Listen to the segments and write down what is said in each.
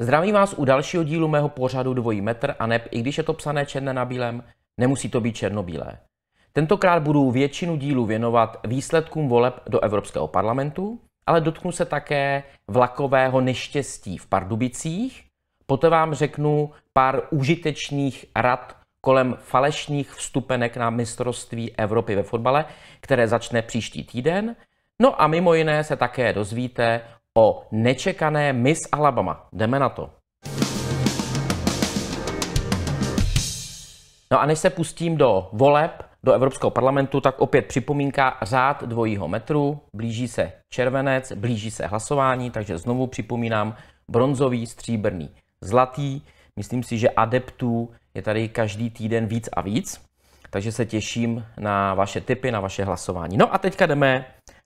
Zdravím vás u dalšího dílu mého pořadu Dvojí metr a neb, i když je to psané černé na bílém, nemusí to být černobílé. Tentokrát budu většinu dílu věnovat výsledkům voleb do Evropského parlamentu, ale dotknu se také vlakového neštěstí v Pardubicích. Poté vám řeknu pár užitečných rad kolem falešných vstupenek na mistrovství Evropy ve fotbale, které začne příští týden. No a mimo jiné se také dozvíte o nečekané Miss Alabama. Jdeme na to. No a než se pustím do voleb do Evropského parlamentu, tak opět připomínka řád dvojího metru, blíží se červenec, blíží se hlasování, takže znovu připomínám bronzový, stříbrný, zlatý. Myslím si, že adeptů je tady každý týden víc a víc, takže se těším na vaše tipy, na vaše hlasování. No a teďka jdeme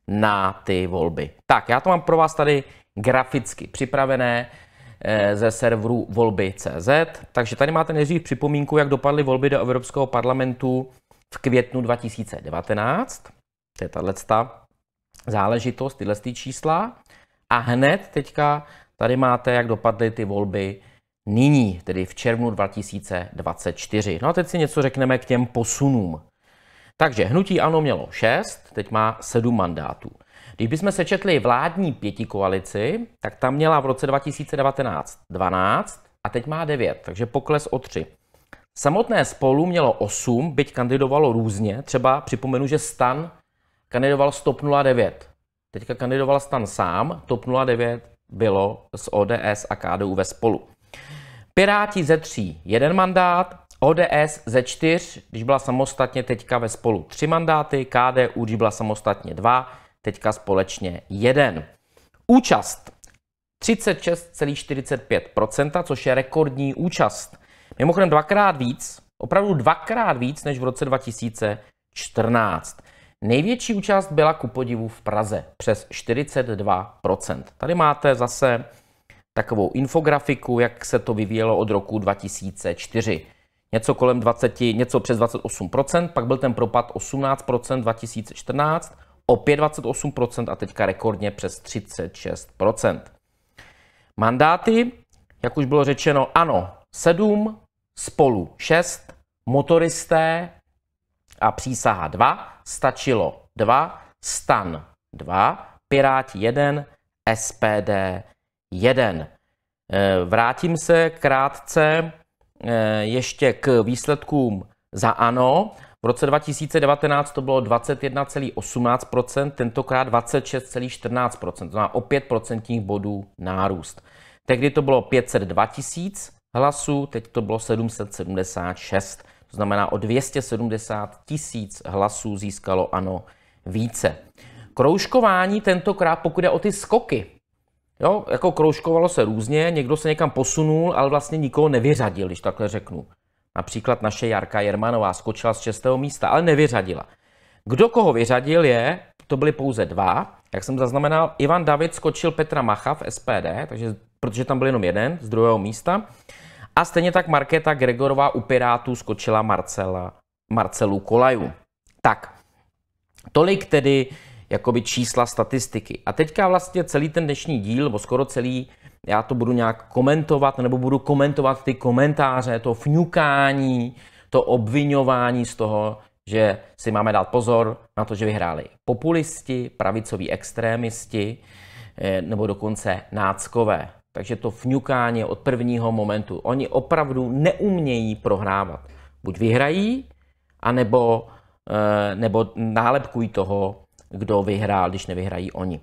na ty volby. Tak, já to mám pro vás tady graficky připravené eh, ze serveru volby.cz. Takže tady máte nejdřív připomínku, jak dopadly volby do Evropského parlamentu v květnu 2019, to je tato záležitost, tyhle ty čísla. A hned teďka tady máte, jak dopadly ty volby nyní, tedy v červnu 2024. No a teď si něco řekneme k těm posunům. Takže hnutí ANO mělo 6, teď má 7 mandátů. Když bychom sečetli vládní pěti koalici, tak tam měla v roce 2019 12 a teď má 9, takže pokles o 3. Samotné spolu mělo 8, byť kandidovalo různě. Třeba připomenu, že Stan kandidoval z TOP 09. Teďka kandidoval Stan sám, TOP 09 bylo s ODS a KDU ve spolu. Piráti ze tří jeden mandát, ODS ze čtyř, když byla samostatně teďka ve spolu tři mandáty, KDU, když byla samostatně dva, teďka společně jeden. Účast 36,45%, což je rekordní účast. Mimochodem dvakrát víc, opravdu dvakrát víc než v roce 2014. Největší účast byla ku podivu v Praze, přes 42%. Tady máte zase takovou infografiku, jak se to vyvíjelo od roku 2004. Něco kolem 20, něco přes 28%, pak byl ten propad 18% 2014, opět 28% a teďka rekordně přes 36%. Mandáty, jak už bylo řečeno, ano, 7, spolu 6, motoristé a přísaha 2, stačilo 2, stan 2, Piráti 1, SPD 1. Vrátím se krátce e, ještě k výsledkům za ANO. V roce 2019 to bylo 21,18%, tentokrát 26,14%, to znamená o 5 bodů nárůst. Tehdy to bylo 502 tisíc, hlasů, teď to bylo 776. To znamená, o 270 tisíc hlasů získalo ano více. Kroužkování tentokrát, pokud je o ty skoky, jo, jako kroužkovalo se různě, někdo se někam posunul, ale vlastně nikoho nevyřadil, když takhle řeknu. Například naše Jarka Jermanová skočila z čestého místa, ale nevyřadila. Kdo koho vyřadil je, to byly pouze dva. Jak jsem zaznamenal, Ivan David skočil Petra Macha v SPD, takže protože tam byl jenom jeden z druhého místa. A stejně tak Markéta Gregorová u Pirátů skočila Marcela, Marcelu Kolaju. Tak, tolik tedy jakoby čísla statistiky. A teďka vlastně celý ten dnešní díl, nebo skoro celý, já to budu nějak komentovat, nebo budu komentovat ty komentáře, to fňukání, to obvinování z toho, že si máme dát pozor na to, že vyhráli populisti, pravicoví extrémisti, eh, nebo dokonce náckové. Takže to vňukání od prvního momentu. Oni opravdu neumějí prohrávat. Buď vyhrají, anebo eh, nebo nálepkují toho, kdo vyhrál, když nevyhrají oni.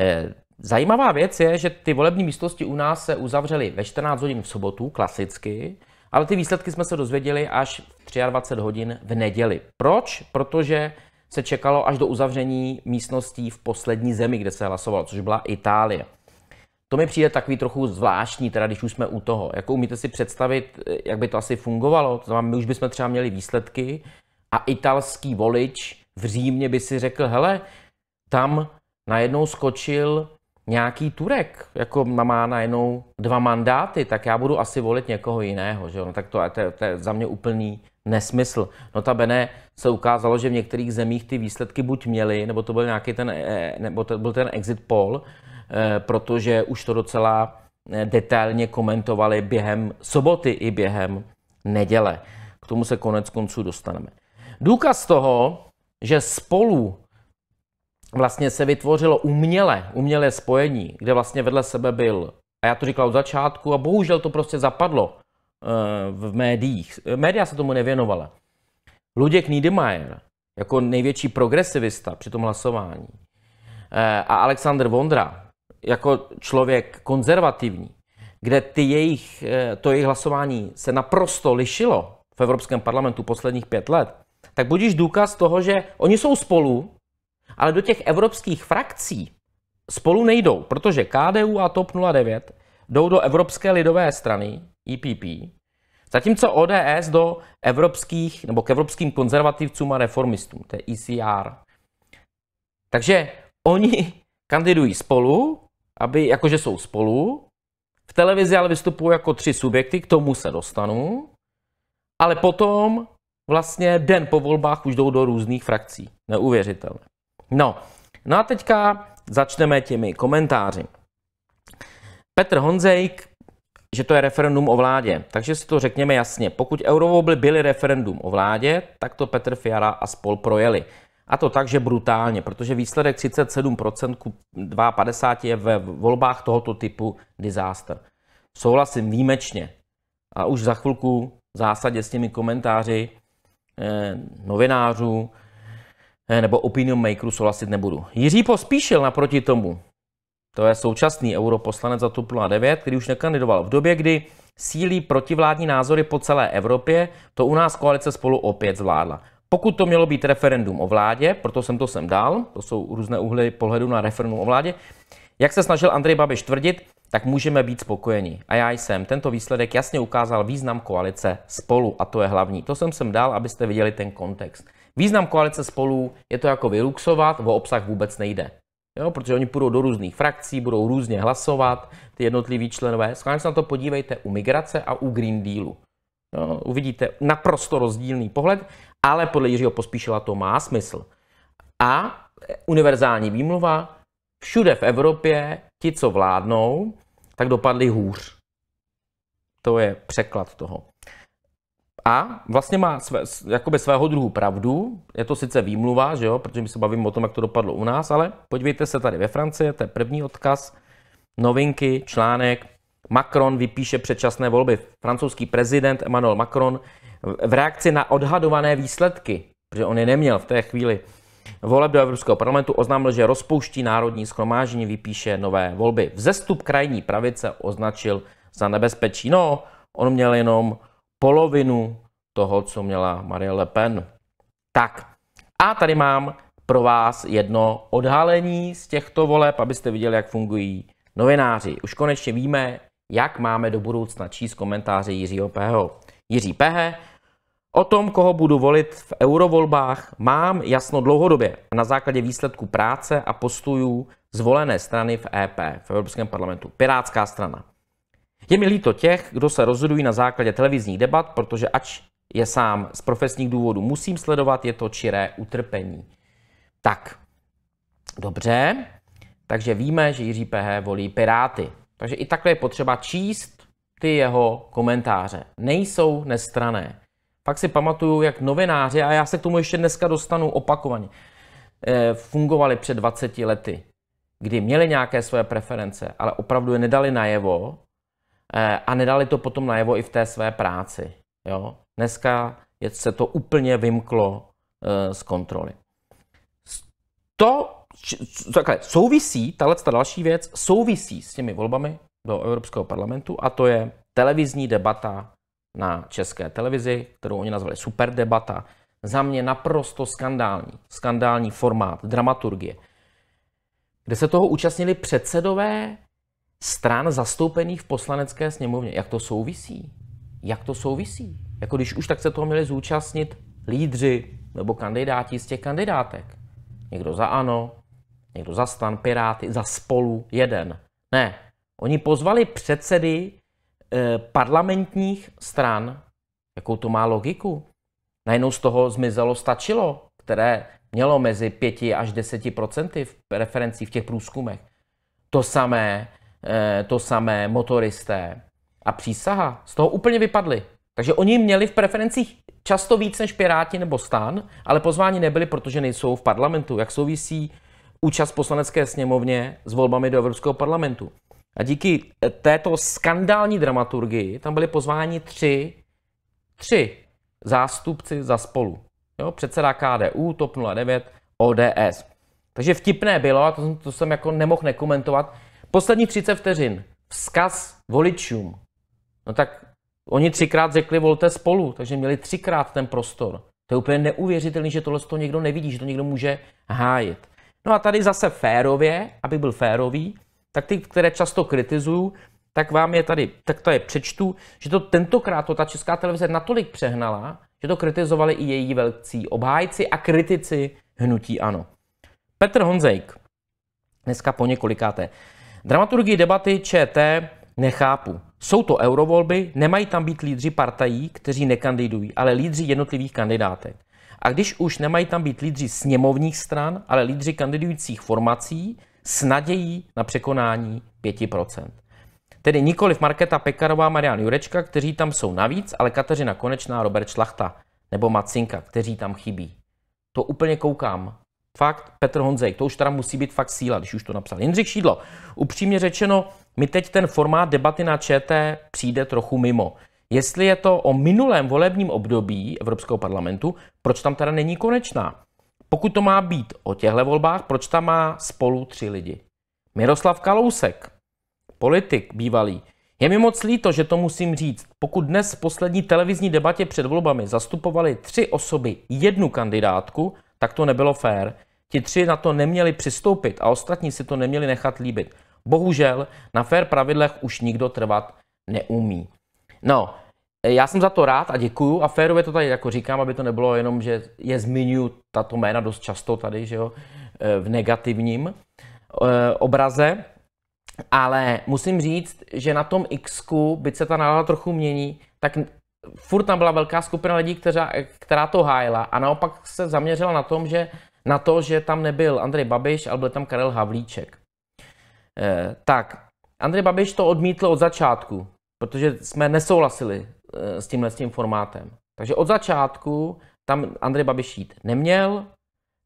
Eh, zajímavá věc je, že ty volební místnosti u nás se uzavřely ve 14 hodin v sobotu, klasicky, ale ty výsledky jsme se dozvěděli až v 23 hodin v neděli. Proč? Protože se čekalo až do uzavření místností v poslední zemi, kde se hlasovalo, což byla Itálie. To mi přijde takový trochu zvláštní, teda když už jsme u toho. Jako umíte si představit, eh, jak by to asi fungovalo? To znamená, my už bychom třeba měli výsledky a italský volič v Římě by si řekl, hele, tam najednou skočil nějaký Turek, jako má najednou dva mandáty, tak já budu asi volit někoho jiného, že No, tak to, to, to je za mě úplný nesmysl. No ta Bene se ukázalo, že v některých zemích ty výsledky buď měly, nebo to byl nějaký ten, eh, eh, nebo to byl ten exit poll, Eh, protože už to docela eh, detailně komentovali během soboty i během neděle. K tomu se konec konců dostaneme. Důkaz toho, že spolu vlastně se vytvořilo uměle, umělé spojení, kde vlastně vedle sebe byl, a já to říkal od začátku, a bohužel to prostě zapadlo eh, v médiích. Média se tomu nevěnovala. Luděk Niedermayer, jako největší progresivista při tom hlasování, a Alexander Vondra, jako člověk konzervativní, kde ty jejich, eh, to jejich hlasování se naprosto lišilo v Evropském parlamentu posledních pět let, tak budíš důkaz toho, že oni jsou spolu, ale do těch evropských frakcí spolu nejdou, protože KDU a TOP 09 jdou do Evropské lidové strany, EPP, zatímco ODS do evropských, nebo k evropským konzervativcům a reformistům, to je ECR. Takže oni kandidují spolu, aby, jakože jsou spolu, v televizi ale vystupují jako tři subjekty, k tomu se dostanu, ale potom vlastně den po volbách už jdou do různých frakcí. Neuvěřitelné. No, no a teďka začneme těmi komentáři. Petr Honzejk, že to je referendum o vládě. Takže si to řekněme jasně. Pokud eurovolby byly referendum o vládě, tak to Petr Fiala a spol projeli. A to tak, že brutálně, protože výsledek 37% ku 52 je ve volbách tohoto typu disaster. Souhlasím výjimečně. A už za chvilku v zásadě s těmi komentáři eh, novinářů eh, nebo opinion makerů souhlasit nebudu. Jiří Pospíšil naproti tomu, to je současný europoslanec za TUP 09, který už nekandidoval v době, kdy sílí protivládní názory po celé Evropě, to u nás koalice spolu opět zvládla. Pokud to mělo být referendum o vládě, proto jsem to sem dal, to jsou různé úhly pohledu na referendum o vládě, jak se snažil Andrej Babiš tvrdit, tak můžeme být spokojeni. A já jsem. Tento výsledek jasně ukázal význam koalice spolu a to je hlavní. To jsem sem dal, abyste viděli ten kontext. Význam koalice spolu je to jako vyluxovat, o obsah vůbec nejde. Jo, protože oni půjdou do různých frakcí, budou různě hlasovat, ty jednotliví členové. Skláně se na to podívejte u migrace a u Green Dealu. Jo, uvidíte naprosto rozdílný pohled ale podle Jiřího Pospíšila to má smysl. A univerzální výmluva, všude v Evropě ti, co vládnou, tak dopadli hůř. To je překlad toho. A vlastně má své, jakoby svého druhu pravdu, je to sice výmluva, že jo, protože my se bavíme o tom, jak to dopadlo u nás, ale podívejte se tady ve Francii, to je první odkaz, novinky, článek, Macron vypíše předčasné volby. Francouzský prezident Emmanuel Macron v reakci na odhadované výsledky, protože on je neměl v té chvíli, voleb do Evropského parlamentu oznámil, že rozpouští národní schromáždění, vypíše nové volby. Vzestup krajní pravice označil za nebezpečí. No, on měl jenom polovinu toho, co měla Marie Le Pen. Tak, a tady mám pro vás jedno odhalení z těchto voleb, abyste viděli, jak fungují novináři. Už konečně víme, jak máme do budoucna číst komentáře Jiřího Pého. Jiří Pehe. O tom, koho budu volit v eurovolbách, mám jasno dlouhodobě na základě výsledku práce a postojů zvolené strany v EP, v Evropském parlamentu, Pirátská strana. Je mi líto těch, kdo se rozhodují na základě televizních debat, protože ač je sám z profesních důvodů musím sledovat, je to čiré utrpení. Tak, dobře, takže víme, že Jiří PH volí Piráty. Takže i takhle je potřeba číst ty jeho komentáře. Nejsou nestrané. Pak si pamatuju, jak novináři, a já se k tomu ještě dneska dostanu opakovaně, eh, fungovali před 20 lety, kdy měli nějaké své preference, ale opravdu je nedali najevo eh, a nedali to potom najevo i v té své práci. Jo? Dneska se to úplně vymklo eh, z kontroly. To, takhle, souvisí, tahle ta další věc, souvisí s těmi volbami do Evropského parlamentu a to je televizní debata na české televizi, kterou oni nazvali superdebata. Za mě naprosto skandální, skandální formát dramaturgie, kde se toho účastnili předsedové stran zastoupených v poslanecké sněmovně. Jak to souvisí? Jak to souvisí? Jako když už tak se toho měli zúčastnit lídři nebo kandidáti z těch kandidátek. Někdo za ANO, někdo za stan, Piráty, za spolu, jeden. Ne, Oni pozvali předsedy eh, parlamentních stran. Jakou to má logiku? Najednou z toho zmizelo stačilo, které mělo mezi 5 až 10 procenty v referenci v těch průzkumech. To samé, eh, to samé motoristé a přísaha. Z toho úplně vypadly. Takže oni měli v preferencích často víc než Piráti nebo Stan, ale pozváni nebyli, protože nejsou v parlamentu. Jak souvisí účast poslanecké sněmovně s volbami do Evropského parlamentu? A díky eh, této skandální dramaturgii tam byli pozváni tři, tři zástupci za spolu. Jo, předseda KDU, TOP 09, ODS. Takže vtipné bylo, a to, jsem, to jsem jako nemohl nekomentovat, poslední 30 vteřin, vzkaz voličům. No tak oni třikrát řekli volte spolu, takže měli třikrát ten prostor. To je úplně neuvěřitelné, že tohle to někdo nevidí, že to někdo může hájit. No a tady zase férově, aby byl férový, tak ty, které často kritizuju, tak vám je tady, tak to je přečtu, že to tentokrát to ta česká televize natolik přehnala, že to kritizovali i její velcí obhájci a kritici hnutí ANO. Petr Honzejk, dneska po několikáté. Dramaturgii debaty ČT nechápu. Jsou to eurovolby, nemají tam být lídři partají, kteří nekandidují, ale lídři jednotlivých kandidátek. A když už nemají tam být lídři sněmovních stran, ale lídři kandidujících formací, s nadějí na překonání 5%. Tedy nikoli v Marketa Pekarová, Marian Jurečka, kteří tam jsou navíc, ale Kateřina Konečná, Robert Šlachta nebo Macinka, kteří tam chybí. To úplně koukám. Fakt, Petr Honzej, to už teda musí být fakt síla, když už to napsal. Jindřich Šídlo, upřímně řečeno, mi teď ten formát debaty na ČT přijde trochu mimo. Jestli je to o minulém volebním období Evropského parlamentu, proč tam teda není konečná? Pokud to má být o těchto volbách, proč tam má spolu tři lidi? Miroslav Kalousek, politik bývalý, je mi moc líto, že to musím říct. Pokud dnes v poslední televizní debatě před volbami zastupovali tři osoby jednu kandidátku, tak to nebylo fér. Ti tři na to neměli přistoupit a ostatní si to neměli nechat líbit. Bohužel na fér pravidlech už nikdo trvat neumí. No, Eh, já jsem za to rád a děkuju a férově to tady jako říkám, aby to nebylo jenom, že je zmiňuji tato jména dost často tady, že jo, eh, v negativním eh, obraze. Ale musím říct, že na tom X, byť se ta nálada trochu mění, tak furt tam byla velká skupina lidí, která, která to hájila a naopak se zaměřila na tom, že na to, že tam nebyl Andrej Babiš, ale byl tam Karel Havlíček. tak, Andrej Babiš to odmítl od začátku, protože jsme nesouhlasili s tímhle s tím formátem. Takže od začátku tam Andrej Babiš jít neměl,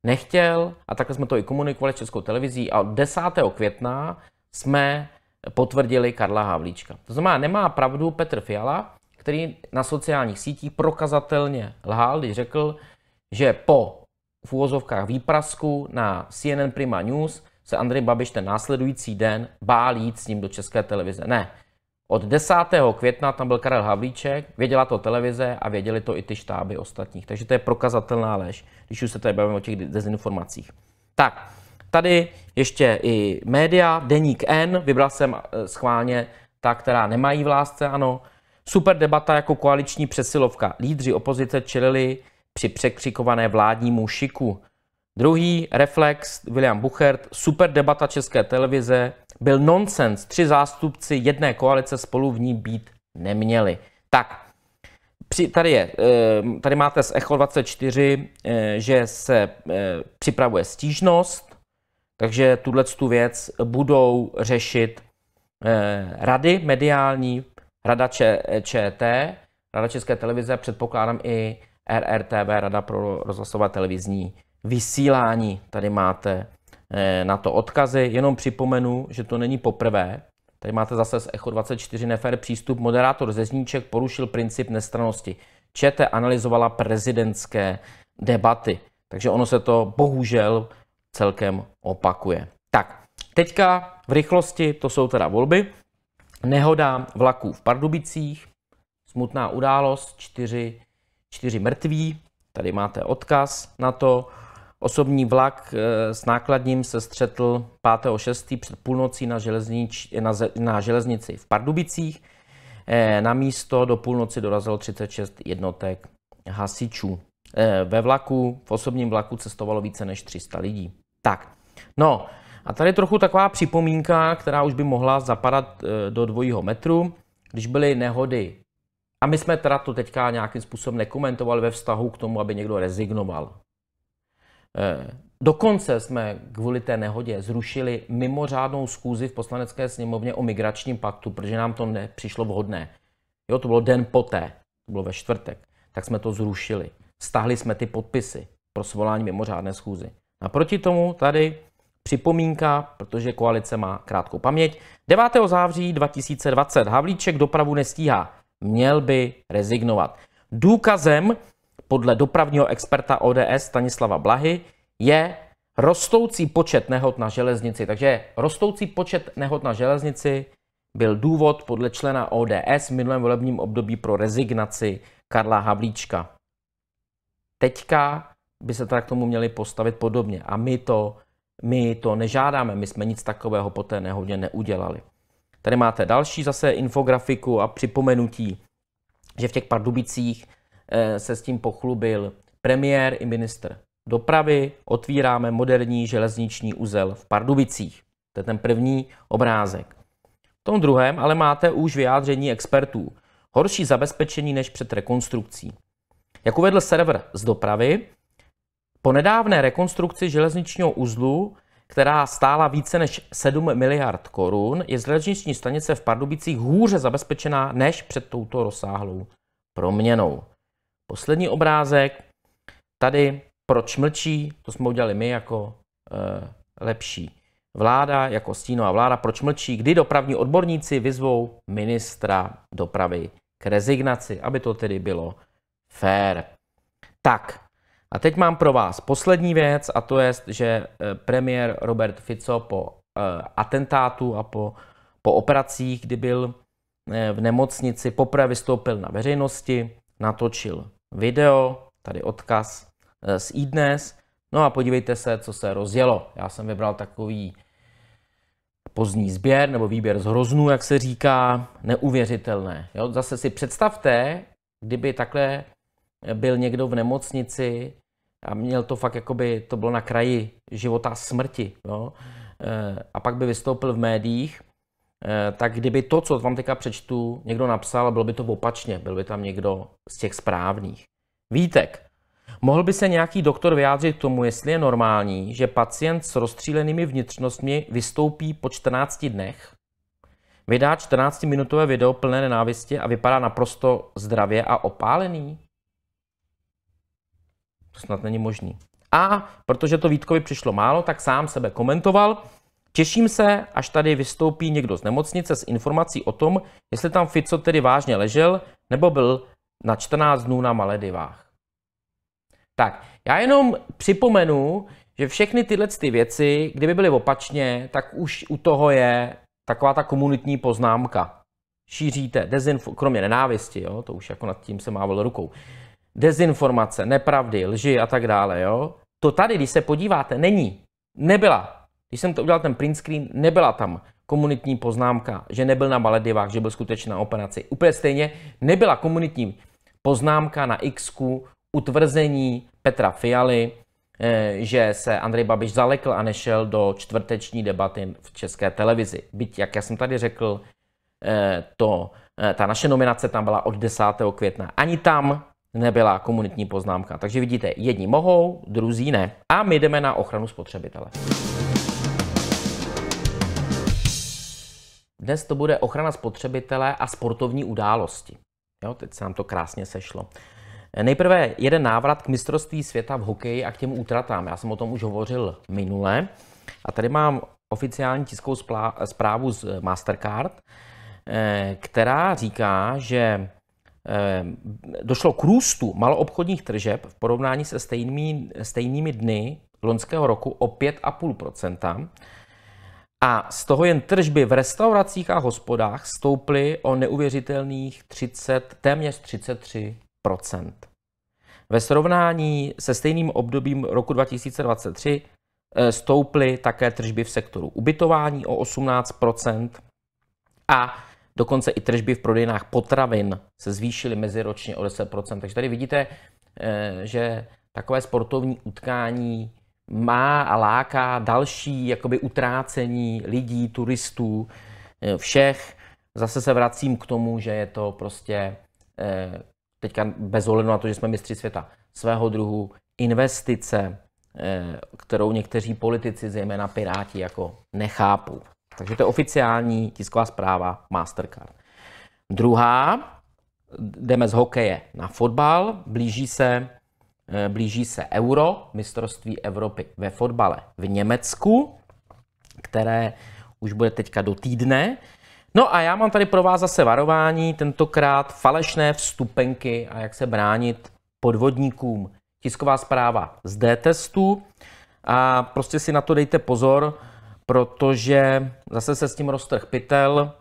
nechtěl a takhle jsme to i komunikovali s Českou televizí a 10. května jsme potvrdili Karla Havlíčka. To znamená, nemá pravdu Petr Fiala, který na sociálních sítích prokazatelně lhal, když řekl, že po v úvozovkách výprasku na CNN Prima News se Andrej Babiš ten následující den bál jít s ním do české televize. Ne, od 10. května tam byl Karel Havlíček, věděla to televize a věděli to i ty štáby ostatních. Takže to je prokazatelná lež, když už se tady bavíme o těch dezinformacích. Tak, tady ještě i média, Deník N, vybral jsem eh, schválně ta, která nemají v lásce, ano. Super debata jako koaliční přesilovka. Lídři opozice čelili při překřikované vládnímu šiku. Druhý reflex, William Buchert, super debata České televize, byl nonsens. Tři zástupci jedné koalice spolu v ní být neměli. Tak, při, tady, je, eh, tady máte z Echo 24, eh, že se eh, připravuje stížnost, takže tuhle tu věc budou řešit rady mediální, rada Č, ČT, rada České televize, předpokládám i RRTV, Rada pro rozhlasové televizní vysílání tady máte eh, na to odkazy. Jenom připomenu, že to není poprvé. Tady máte zase z Echo 24 nefér přístup. Moderátor Zezníček porušil princip nestranosti. Čete analyzovala prezidentské debaty. Takže ono se to bohužel celkem opakuje. Tak, teďka v rychlosti, to jsou teda volby. Nehoda vlaků v Pardubicích, smutná událost, čtyři, čtyři mrtví, tady máte odkaz na to. Osobní vlak eh, s nákladním se střetl 5.6. před půlnocí na, železnič, na, na železnici v Pardubicích. Eh, na místo do půlnoci dorazilo 36 jednotek hasičů. Eh, ve vlaku, v osobním vlaku cestovalo více než 300 lidí. Tak, no a tady trochu taková připomínka, která už by mohla zapadat do dvojího metru. Když byly nehody a my jsme teda to teďka nějakým způsobem nekomentovali ve vztahu k tomu, aby někdo rezignoval. Eh, dokonce jsme kvůli té nehodě zrušili mimořádnou schůzi v poslanecké sněmovně o migračním paktu, protože nám to nepřišlo vhodné. Jo, to bylo den poté, to bylo ve čtvrtek, tak jsme to zrušili. stáhli jsme ty podpisy pro svolání mimořádné schůzy. A proti tomu tady připomínka, protože koalice má krátkou paměť. 9. září 2020 Havlíček dopravu nestíhá. Měl by rezignovat. Důkazem podle dopravního experta ODS Stanislava Blahy je rostoucí počet nehod na železnici. Takže rostoucí počet nehod na železnici byl důvod podle člena ODS v minulém volebním období pro rezignaci Karla Havlíčka. Teďka by se teda k tomu měli postavit podobně. A my to, my to nežádáme, my jsme nic takového po té nehodě neudělali. Tady máte další zase infografiku a připomenutí, že v těch Pardubicích Eh, se s tím pochlubil premiér i ministr dopravy. Otvíráme moderní železniční uzel v Pardubicích. To je ten první obrázek. V tom druhém ale máte už vyjádření expertů. Horší zabezpečení než před rekonstrukcí. Jak uvedl server z dopravy, po nedávné rekonstrukci železničního uzlu, která stála více než 7 miliard korun, je železniční stanice v Pardubicích hůře zabezpečená než před touto rozsáhlou proměnou. Poslední obrázek, tady proč mlčí, to jsme udělali my jako e, lepší vláda, jako stínová vláda, proč mlčí, kdy dopravní odborníci vyzvou ministra dopravy k rezignaci, aby to tedy bylo fair. Tak, a teď mám pro vás poslední věc, a to je, že eh, premiér Robert Fico po e, atentátu a po, po operacích, kdy byl v nemocnici, poprvé vystoupil na veřejnosti, natočil video, tady odkaz eh, z iDnes. No a podívejte se, co se rozjelo. Já jsem vybral takový pozdní sběr nebo výběr z hroznů, jak se říká, neuvěřitelné. Jo? Zase si představte, kdyby takhle byl někdo v nemocnici a měl to fakt jakoby, to bylo na kraji života a smrti. Jo? Eh, a pak by vystoupil v médiích Eh, tak kdyby to, co vám teďka přečtu, někdo napsal, bylo by to opačně, byl by tam někdo z těch správných. Vítek. Mohl by se nějaký doktor vyjádřit k tomu, jestli je normální, že pacient s rozstřílenými vnitřnostmi vystoupí po 14 dnech, vydá 14-minutové video plné nenávisti a vypadá naprosto zdravě a opálený? To snad není možný. A protože to Vítkovi přišlo málo, tak sám sebe komentoval – Těším se, až tady vystoupí někdo z nemocnice s informací o tom, jestli tam Fico tedy vážně ležel nebo byl na 14 dnů na Maledivách. Tak, já jenom připomenu, že všechny tyhle ty věci, kdyby byly opačně, tak už u toho je taková ta komunitní poznámka. Šíříte dezinfo, kromě nenávisti, jo, to už jako nad tím se mával rukou. Dezinformace, nepravdy, lži a tak dále, jo. To tady, když se podíváte, není. Nebyla když jsem to udělal ten print screen, nebyla tam komunitní poznámka, že nebyl na Maledivách, že byl skutečně na operaci. Úplně stejně nebyla komunitní poznámka na X utvrzení Petra Fialy, eh, že se Andrej Babiš zalekl a nešel do čtvrteční debaty v české televizi. Byť, jak já jsem tady řekl, eh, to, eh, ta naše nominace tam byla od 10. května. Ani tam nebyla komunitní poznámka. Takže vidíte, jedni mohou, druzí ne. A my jdeme na ochranu spotřebitele. Dnes to bude ochrana spotřebitele a sportovní události. Jo, teď se nám to krásně sešlo. Nejprve jeden návrat k mistrovství světa v hokeji a k těm útratám. Já jsem o tom už hovořil minule. A tady mám oficiální tiskovou zprávu z Mastercard, eh, která říká, že eh, došlo k růstu maloobchodních tržeb v porovnání se stejnými, stejnými dny loňského roku o 5,5 a z toho jen tržby v restauracích a hospodách stouply o neuvěřitelných 30, téměř 33 Ve srovnání se stejným obdobím roku 2023 eh, stouply také tržby v sektoru ubytování o 18 a dokonce i tržby v prodejnách potravin se zvýšily meziročně o 10 Takže tady vidíte, eh, že takové sportovní utkání má a láká další jakoby utrácení lidí, turistů, eh, všech. Zase se vracím k tomu, že je to prostě eh, teďka bez ohledu na to, že jsme mistři světa svého druhu, investice, eh, kterou někteří politici, zejména piráti, jako nechápou. Takže to je oficiální tisková zpráva Mastercard. Druhá, jdeme z hokeje na fotbal, blíží se Eh, blíží se Euro, mistrovství Evropy ve fotbale v Německu, které už bude teďka do týdne. No a já mám tady pro vás zase varování, tentokrát falešné vstupenky a jak se bránit podvodníkům. Tisková zpráva z D-testu a prostě si na to dejte pozor, protože zase se s tím roztrh pytel.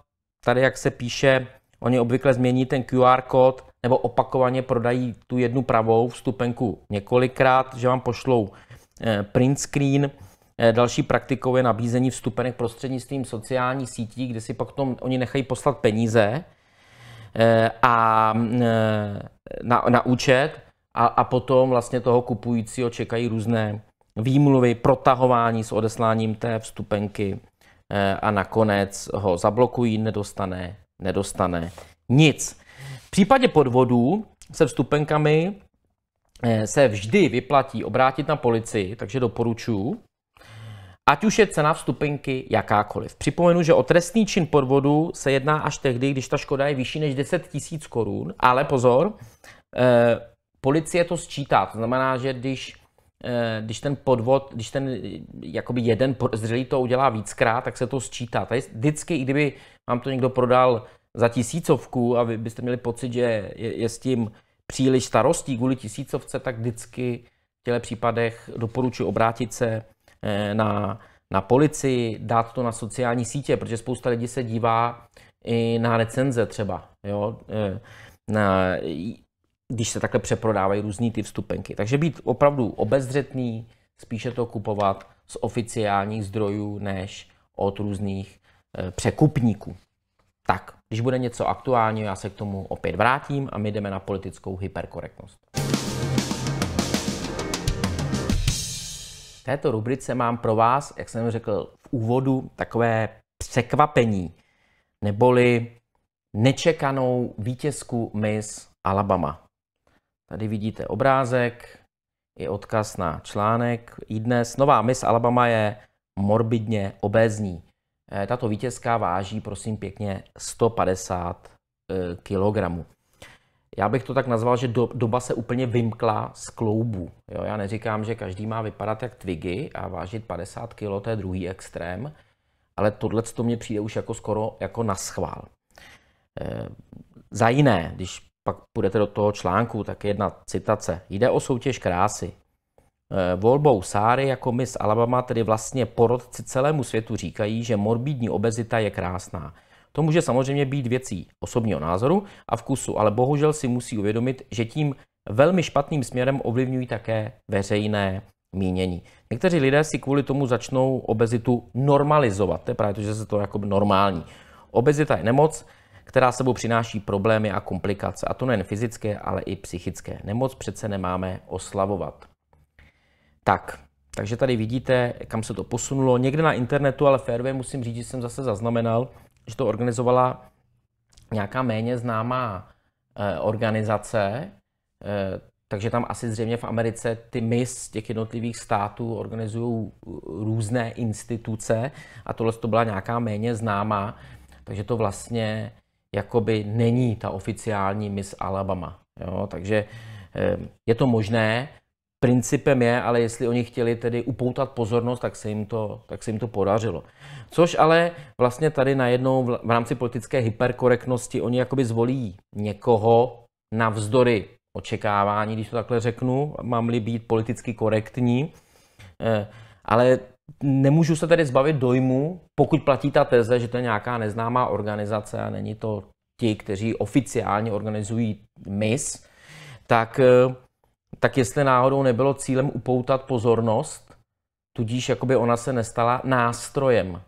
Tady, jak se píše, oni obvykle změní ten QR kód nebo opakovaně prodají tu jednu pravou vstupenku několikrát, že vám pošlou eh, print screen. Eh, další praktikou je nabízení vstupenek prostřednictvím sociálních sítí, kde si pak tom oni nechají poslat peníze eh, a na, na účet a, a potom vlastně toho kupujícího čekají různé výmluvy, protahování s odesláním té vstupenky a nakonec ho zablokují, nedostane, nedostane nic. V případě podvodů se vstupenkami eh, se vždy vyplatí obrátit na policii, takže doporučuji, ať už je cena vstupenky jakákoliv. Připomenu, že o trestný čin podvodu se jedná až tehdy, když ta škoda je vyšší než 10 000 korun, ale pozor, eh, policie to sčítá, to znamená, že když eh, když ten podvod, když ten eh, jakoby jeden zřelý to udělá víckrát, tak se to sčítá. Tady vždycky, i kdyby vám to někdo prodal za tisícovku a vy byste měli pocit, že je, je s tím příliš starostí kvůli tisícovce, tak vždycky v těchto případech doporučuji obrátit se eh, na, na policii, dát to na sociální sítě, protože spousta lidí se dívá i na recenze třeba. Jo? Eh, na, když se takhle přeprodávají různý ty vstupenky. Takže být opravdu obezřetný, spíše to kupovat z oficiálních zdrojů než od různých eh, překupníků. Tak, když bude něco aktuálního, já se k tomu opět vrátím a my jdeme na politickou hyperkorektnost. V této rubrice mám pro vás, jak jsem řekl v úvodu, takové překvapení, neboli nečekanou vítězku Miss Alabama. Tady vidíte obrázek, je odkaz na článek i dnes. Nová Miss Alabama je morbidně obézní. Eh, tato vítězka váží, prosím pěkně, 150 eh, kg. Já bych to tak nazval, že do, doba se úplně vymkla z kloubu. Jo, já neříkám, že každý má vypadat jak Twiggy a vážit 50 kg, to je druhý extrém, ale tohle to mě přijde už jako skoro jako na schvál. E, za jiné, když pak půjdete do toho článku, tak jedna citace. Jde o soutěž krásy. Eh, volbou Sáry jako Miss Alabama tedy vlastně porodci celému světu říkají, že morbidní obezita je krásná. To může samozřejmě být věcí osobního názoru a vkusu, ale bohužel si musí uvědomit, že tím velmi špatným směrem ovlivňují také veřejné mínění. Někteří lidé si kvůli tomu začnou obezitu normalizovat. To je právě to, že se to jako normální. Obezita je nemoc, která sebou přináší problémy a komplikace, a to nejen fyzické, ale i psychické. Nemoc přece nemáme oslavovat. Tak, takže tady vidíte, kam se to posunulo. Někde na internetu, ale fairway musím říct, že jsem zase zaznamenal, že to organizovala nějaká méně známá eh, organizace, eh, takže tam asi zřejmě v Americe ty MIS těch jednotlivých států organizují eh, různé instituce a tohle to byla nějaká méně známá, takže to vlastně jakoby není ta oficiální MIS Alabama. Jo? Takže eh, je to možné, principem je, ale jestli oni chtěli tedy upoutat pozornost, tak se jim to, tak se jim to podařilo. Což ale vlastně tady najednou v rámci politické hyperkorektnosti oni jakoby zvolí někoho navzdory očekávání, když to takhle řeknu, mám-li být politicky korektní, eh, ale nemůžu se tedy zbavit dojmu, pokud platí ta teze, že to je nějaká neznámá organizace a není to ti, kteří oficiálně organizují MIS, tak eh, tak jestli náhodou nebylo cílem upoutat pozornost, tudíž jakoby ona se nestala nástrojem,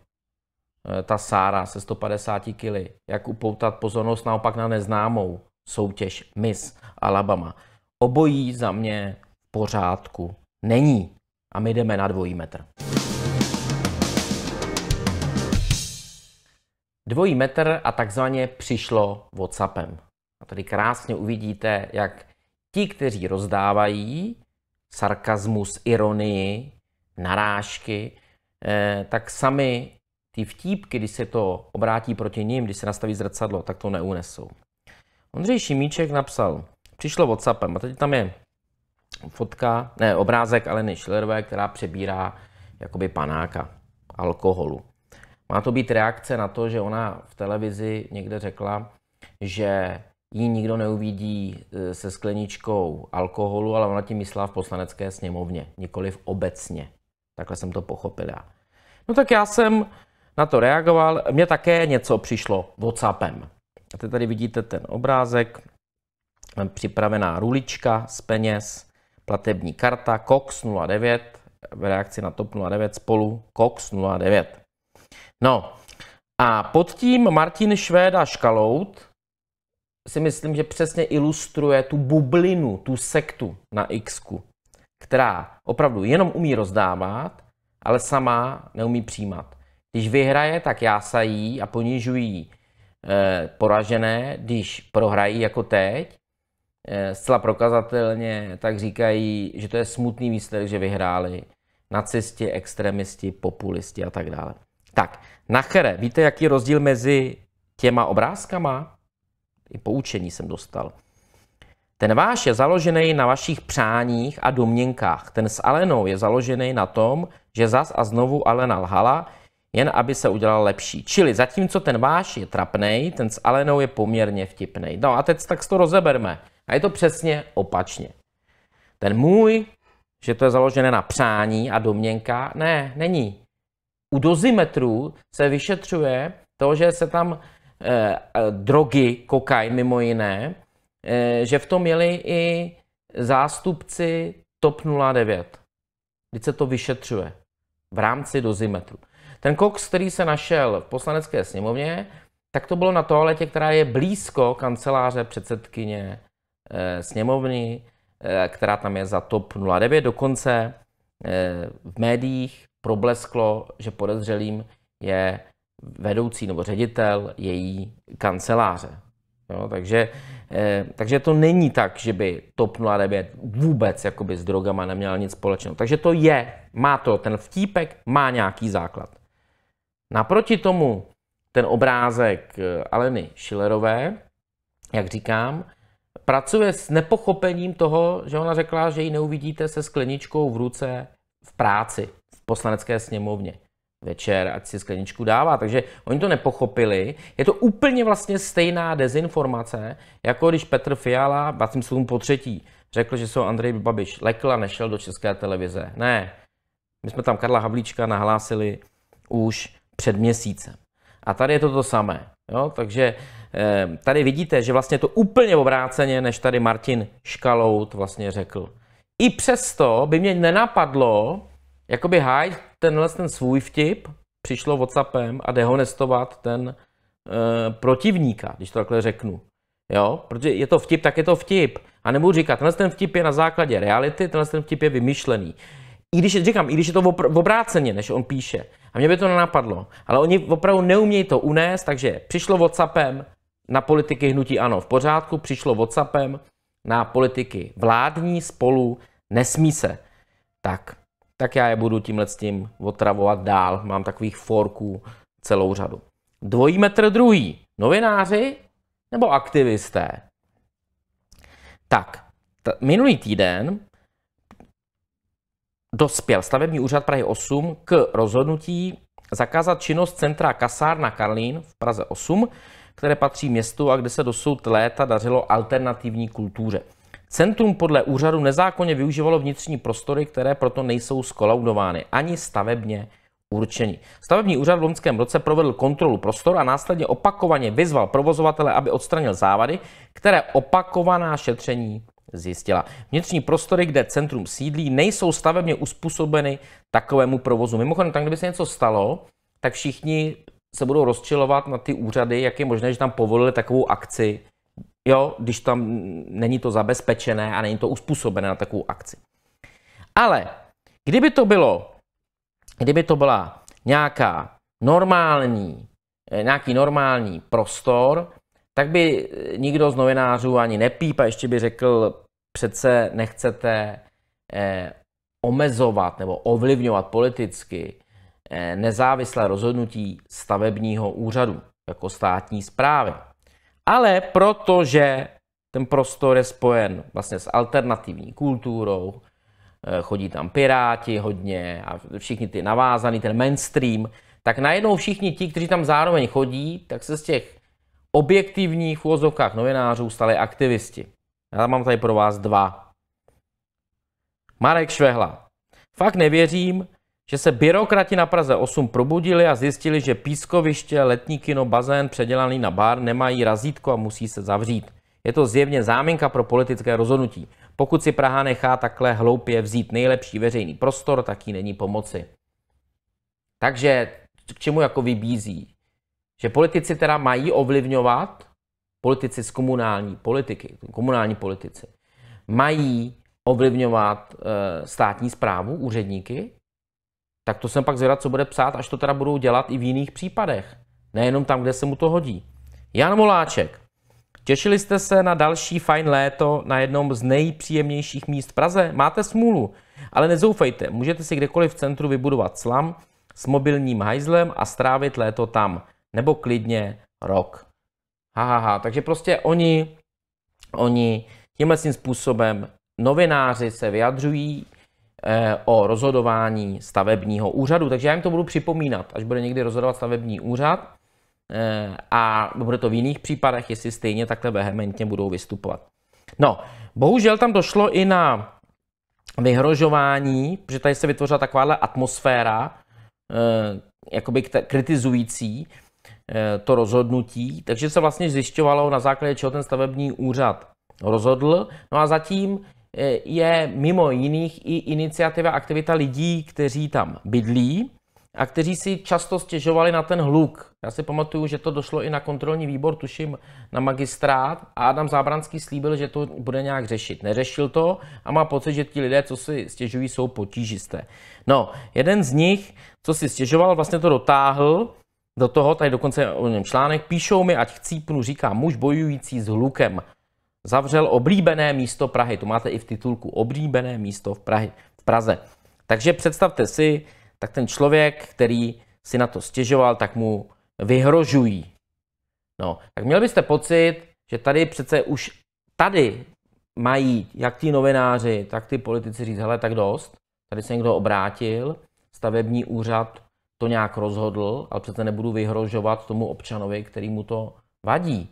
e, ta Sára se 150 kily, jak upoutat pozornost naopak na neznámou soutěž Miss Alabama. Obojí za mě v pořádku není. A my jdeme na dvojí metr. Dvojí metr a takzvaně přišlo Whatsappem. A tady krásně uvidíte, jak Ti, kteří rozdávají sarkazmus, ironii, narážky, eh, tak sami ty vtípky, když se to obrátí proti ním, když se nastaví zrcadlo, tak to neunesou. Ondřej Šimíček napsal, přišlo Whatsappem a teď tam je fotka, ne, obrázek Aleny Schillerové, která přebírá jakoby panáka alkoholu. Má to být reakce na to, že ona v televizi někde řekla, že ji nikdo neuvidí e, se skleničkou alkoholu, ale ona tím myslela v poslanecké sněmovně, nikoli v obecně. Takhle jsem to pochopil já. No tak já jsem na to reagoval. Mně také něco přišlo WhatsAppem. A teď tady vidíte ten obrázek. Mám připravená rulička z peněz, platební karta COX 09, v reakci na TOP 09 spolu COX 09. No a pod tím Martin Švéda Škalout, si myslím, že přesně ilustruje tu bublinu, tu sektu na X, která opravdu jenom umí rozdávat, ale sama neumí přijímat. Když vyhraje, tak jásají a ponižují e, poražené, když prohrají jako teď, e, zcela prokazatelně, tak říkají, že to je smutný výsledek, že vyhráli nacisti, extremisti, populisti a tak dále. Tak, nachere, víte, jaký je rozdíl mezi těma obrázkama? i poučení jsem dostal. Ten váš je založený na vašich přáních a domněnkách. Ten s Alenou je založený na tom, že zas a znovu Alena lhala, jen aby se udělal lepší. Čili zatímco ten váš je trapný, ten s Alenou je poměrně vtipný. No a teď tak to rozeberme. A je to přesně opačně. Ten můj, že to je založené na přání a domněnka, ne, není. U dozimetrů se vyšetřuje to, že se tam Eh, drogy, kokaj mimo jiné, eh, že v tom měli i zástupci TOP 09. Teď se to vyšetřuje v rámci dozimetru. Ten koks, který se našel v poslanecké sněmovně, tak to bylo na toaletě, která je blízko kanceláře předsedkyně eh, sněmovny, která tam je za TOP 09. Dokonce v médiích problesklo, že podezřelým je vedoucí nebo ředitel její kanceláře. Jo, takže, eh, takže to není tak, že by TOP 09 vůbec jakoby s drogama neměla nic společného. Takže to je, má to ten vtípek, má nějaký základ. Naproti tomu ten obrázek eh, Aleny Schillerové, jak říkám, pracuje s nepochopením toho, že ona řekla, že ji neuvidíte se skleničkou v ruce v práci, v poslanecké sněmovně večer, ať si skleničku dává. Takže oni to nepochopili. Je to úplně vlastně stejná dezinformace, jako když Petr Fiala, bacím slovům po třetí, řekl, že jsou Andrej Babiš lekl a nešel do české televize. Ne, my jsme tam Karla Havlíčka nahlásili už před měsícem. A tady je to to samé. Jo? Takže eh, tady vidíte, že vlastně to úplně obráceně, než tady Martin Škalout vlastně řekl. I přesto by mě nenapadlo jakoby hájit tenhle ten svůj vtip přišlo Whatsappem a dehonestovat ten e, protivníka, když to takhle řeknu. Jo? Protože je to vtip, tak je to vtip. A nebudu říkat, tenhle ten vtip je na základě reality, tenhle ten vtip je vymyšlený. I když, říkám, i když je to opr- obráceně, než on píše. A mě by to nenapadlo. Ale oni opravdu neumějí to unést, takže přišlo Whatsappem na politiky hnutí ano v pořádku, přišlo Whatsappem na politiky vládní spolu nesmí se. Tak tak já je budu tímhle s tím otravovat dál. Mám takových forků celou řadu. Dvojí metr druhý. Novináři nebo aktivisté? Tak, t- minulý týden dospěl stavební úřad Prahy 8 k rozhodnutí zakázat činnost centra Kasárna Karlín v Praze 8, které patří městu a kde se dosud léta dařilo alternativní kultuře. Centrum podle úřadu nezákonně využívalo vnitřní prostory, které proto nejsou skolaudovány ani stavebně určení. Stavební úřad v loňském roce provedl kontrolu prostor a následně opakovaně vyzval provozovatele, aby odstranil závady, které opakovaná šetření zjistila. Vnitřní prostory, kde centrum sídlí, nejsou stavebně uspůsobeny takovému provozu. Mimochodem, tam, kdyby se něco stalo, tak všichni se budou rozčilovat na ty úřady, jak je možné, že tam povolili takovou akci jo, když tam není to zabezpečené a není to uspůsobené na takovou akci. Ale kdyby to bylo, kdyby to byla nějaká normální, eh, nějaký normální prostor, tak by eh, nikdo z novinářů ani nepíp a ještě by řekl, přece nechcete eh, omezovat nebo ovlivňovat politicky eh, nezávislé rozhodnutí stavebního úřadu jako státní zprávy. Ale protože ten prostor je spojen vlastně s alternativní kulturou, eh, chodí tam piráti hodně a všichni ty navázaný, ten mainstream, tak najednou všichni ti, kteří tam zároveň chodí, tak se z těch objektivních úvozovkách novinářů stali aktivisti. Já mám tady pro vás dva. Marek Švehla. Fakt nevěřím, že se byrokrati na Praze 8 probudili a zjistili, že pískoviště, letní kino, bazén předělaný na bar nemají razítko a musí se zavřít. Je to zjevně záminka pro politické rozhodnutí. Pokud si Praha nechá takhle hloupě vzít nejlepší veřejný prostor, tak jí není pomoci. Takže k čemu jako vybízí? Že politici teda mají ovlivňovat, politici z komunální politiky, komunální politici, mají ovlivňovat eh, státní zprávu, úředníky, tak to jsem pak zvědat, co bude psát, až to teda budou dělat i v jiných případech. Nejenom tam, kde se mu to hodí. Jan Moláček. Těšili jste se na další fajn léto na jednom z nejpříjemnějších míst v Praze? Máte smůlu, ale nezoufejte, můžete si kdekoliv v centru vybudovat slam s mobilním hajzlem a strávit léto tam, nebo klidně rok. Hahaha, ha, ha. takže prostě oni, oni tímhle způsobem novináři se vyjadřují Eh, o rozhodování stavebního úřadu. Takže já jim to budu připomínat, až bude někdy rozhodovat stavební úřad eh, a bude to v jiných případech, jestli stejně takhle vehementně budou vystupovat. No, bohužel tam došlo i na vyhrožování, protože tady se vytvořila takováhle atmosféra, eh, jakoby kritizující to rozhodnutí, takže se vlastně zjišťovalo, na základě čeho ten stavební úřad rozhodl. No a zatím Eh, je mimo jiných i iniciativa aktivita lidí, kteří tam bydlí a kteří si často stěžovali na ten hluk. Já si pamatuju, že to došlo i na kontrolní výbor, tuším na magistrát a Adam Zábranský slíbil, že to bude nějak řešit. Neřešil to a má pocit, že ti lidé, co si stěžují, jsou potížisté. No, jeden z nich, co si stěžoval, vlastně to dotáhl do toho, tady dokonce o něm článek, píšou mi, ať chcípnu, říká muž bojující s hlukem zavřel oblíbené místo Prahy. To máte i v titulku oblíbené místo v, Prahy, v Praze. Takže představte si, tak ten člověk, který si na to stěžoval, tak mu vyhrožují. No, tak měl byste pocit, že tady přece už tady mají jak ti novináři, tak ty politici říct, hele, tak dost, tady se někdo obrátil, stavební úřad to nějak rozhodl, ale přece nebudu vyhrožovat tomu občanovi, který mu to vadí.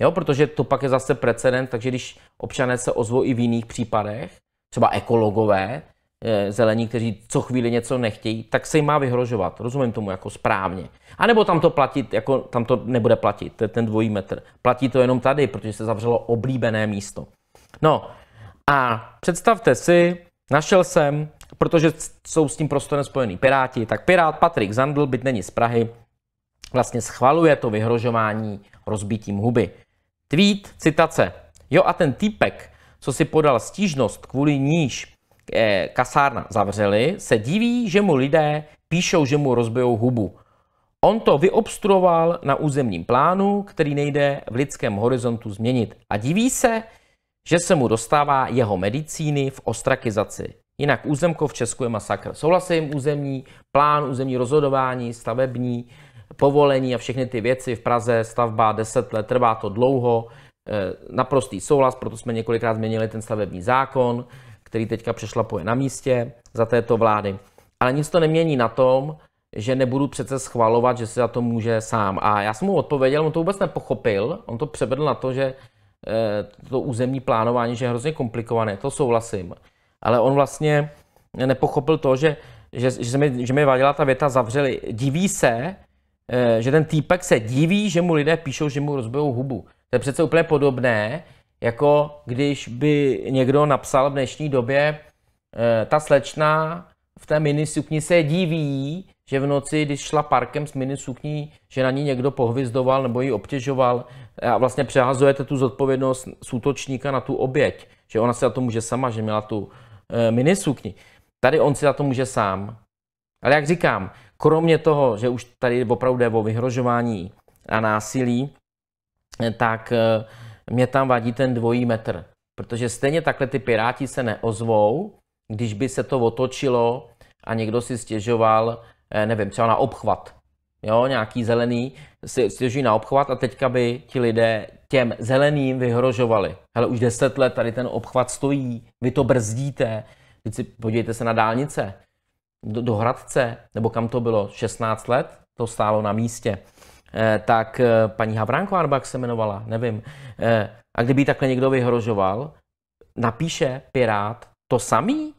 Jo, protože to pak je zase precedent, takže když občané se ozvou i v jiných případech, třeba ekologové, eh, zelení, kteří co chvíli něco nechtějí, tak se jim má vyhrožovat. Rozumím tomu jako správně. A nebo tam to platit, jako tam to nebude platit, to je ten dvojí metr. Platí to jenom tady, protože se zavřelo oblíbené místo. No a představte si, našel jsem, protože jsou s tím prostorem spojený Piráti, tak Pirát Patrik Zandl, byt není z Prahy, vlastně schvaluje to vyhrožování rozbitím huby. Tweet, citace. Jo a ten týpek, co si podal stížnost, kvůli níž eh, kasárna zavřeli, se diví, že mu lidé píšou, že mu rozbijou hubu. On to vyobstruoval na územním plánu, který nejde v lidském horizontu změnit. A diví se, že se mu dostává jeho medicíny v ostrakizaci. Jinak územko v Česku je masakr. Souhlasím, územní plán, územní rozhodování, stavební, povolení a všechny ty věci v Praze, stavba 10 let, trvá to dlouho, eh, naprostý souhlas, proto jsme několikrát změnili ten stavební zákon, který teďka přešlapuje na místě za této vlády. Ale nic to nemění na tom, že nebudu přece schvalovat, že si za to může sám. A já jsem mu odpověděl, on to vůbec nepochopil, on to převedl na to, že eh, to územní plánování že je hrozně komplikované, to souhlasím. Ale on vlastně nepochopil to, že, že, že, mi, že mi vadila ta věta zavřeli. Diví se, Eh, že ten týpek se diví, že mu lidé píšou, že mu rozbijou hubu. To je přece úplně podobné, jako když by někdo napsal v dnešní době, eh, ta slečna v té minisukni se diví, že v noci, když šla parkem s minisukní, že na ní někdo pohvizdoval nebo ji obtěžoval eh, a vlastně přehazujete tu zodpovědnost z útočníka na tu oběť, že ona si za to může sama, že měla tu minisukni. Tady on si za to může sám. Ale jak říkám, Kromě toho, že už tady opravdu jde o vyhrožování a násilí, tak eh, mě tam vadí ten dvojí metr. Protože stejně takhle ty piráti se neozvou, když by se to otočilo a někdo si stěžoval, eh, nevím, třeba na obchvat. Jo, nějaký zelený si stěžují na obchvat a teďka by ti lidé těm zeleným vyhrožovali. Hele, už deset let tady ten obchvat stojí, vy to brzdíte, teď si podívejte se na dálnice do, do Hradce, nebo kam to bylo, 16 let, to stálo na místě, eh, tak eh, paní Havránko Arbak se jmenovala, nevím. Eh, a kdyby takhle někdo vyhrožoval, napíše Pirát to samý,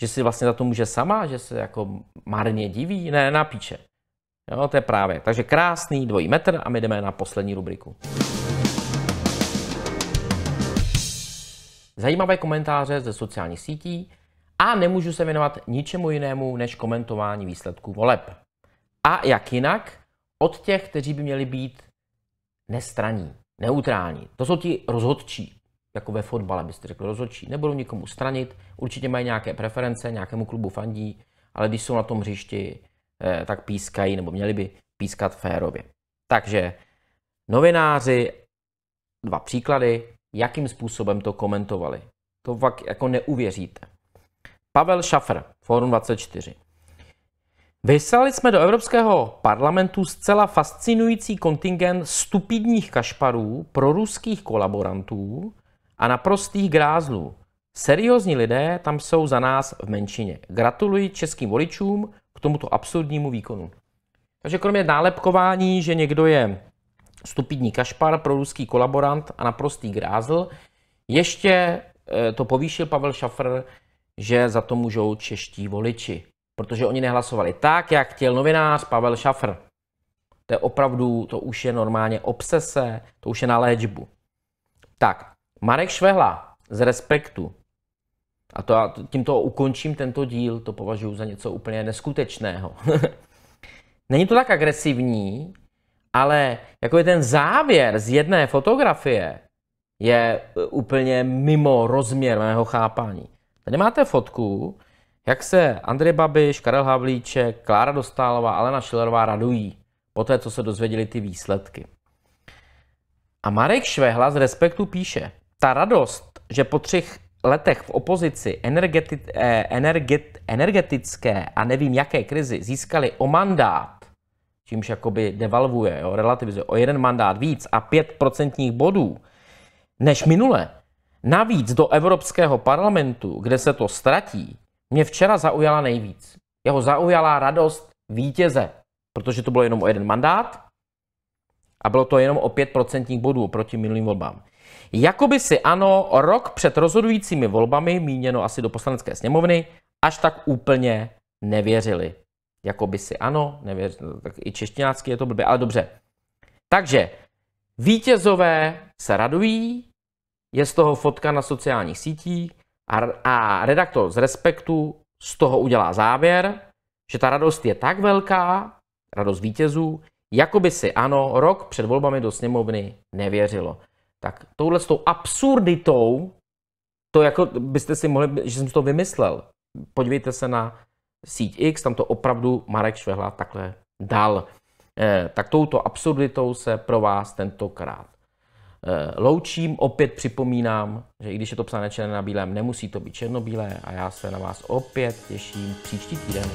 že si vlastně za to může sama, že se jako marně diví, ne, napíše. Jo, to je právě. Takže krásný dvojí metr a my jdeme na poslední rubriku. Zajímavé komentáře ze sociálních sítí a nemůžu se věnovat ničemu jinému než komentování výsledků voleb. A jak jinak? Od těch, kteří by měli být nestraní, neutrální. To jsou ti rozhodčí, jako ve fotbale byste řekl rozhodčí. Nebudou nikomu stranit, určitě mají nějaké preference, nějakému klubu fandí, ale když jsou na tom hřišti, eh, tak pískají, nebo měli by pískat férově. Takže novináři, dva příklady, jakým způsobem to komentovali. To fakt jako neuvěříte. Pavel Šafr, Forum 24. Vyslali jsme do Evropského parlamentu zcela fascinující kontingent stupidních kašparů, proruských kolaborantů a naprostých grázlů. Seriózní lidé tam jsou za nás v menšině. Gratuluji českým voličům k tomuto absurdnímu výkonu. Takže kromě nálepkování, že někdo je stupidní kašpar, proruský kolaborant a naprostý grázl, ještě eh, to povýšil Pavel Šafr že za to můžou čeští voliči, protože oni nehlasovali tak, jak chtěl novinář Pavel Šafr. To je opravdu, to už je normálně obsese, to už je na léčbu. Tak, Marek Švehla z Respektu, a to já tímto ukončím tento díl, to považuji za něco úplně neskutečného. Není to tak agresivní, ale jako je ten závěr z jedné fotografie, je e, úplně mimo rozměr mého chápání. Tady máte fotku, jak se Andrej Babiš, Karel Havlíček, Klára Dostálová, Alena Šilerová radují po té, co se dozvěděli ty výsledky. A Marek Švehla z Respektu píše, ta radost, že po třech letech v opozici energeti- eh, energet- energetické a nevím jaké krizi získali o mandát, čímž jakoby devalvuje, jo, relativizuje o jeden mandát víc a pět procentních bodů než minule, Navíc do Evropského parlamentu, kde se to ztratí, mě včera zaujala nejvíc. Jeho zaujala radost vítěze, protože to bylo jenom o jeden mandát a bylo to jenom o 5% bodů proti minulým volbám. Jakoby si ano, rok před rozhodujícími volbami, míněno asi do poslanecké sněmovny, až tak úplně nevěřili. Jakoby si ano, nevěřili, tak i češtinácky je to blbě, ale dobře. Takže vítězové se radují, je z toho fotka na sociálních sítích a, a redaktor z Respektu z toho udělá závěr, že ta radost je tak velká, radost vítězů, jako by si ano rok před volbami do sněmovny nevěřilo. Tak touhle s tou absurditou, to jako byste si mohli, že jsem to vymyslel. Podívejte se na síť X, tam to opravdu Marek Švehla takhle dal. Eh, tak touto absurditou se pro vás tentokrát Eh, loučím. Opět připomínám, že i když je to psané černé na bílém, nemusí to být černobílé a já se na vás opět těším příští týden.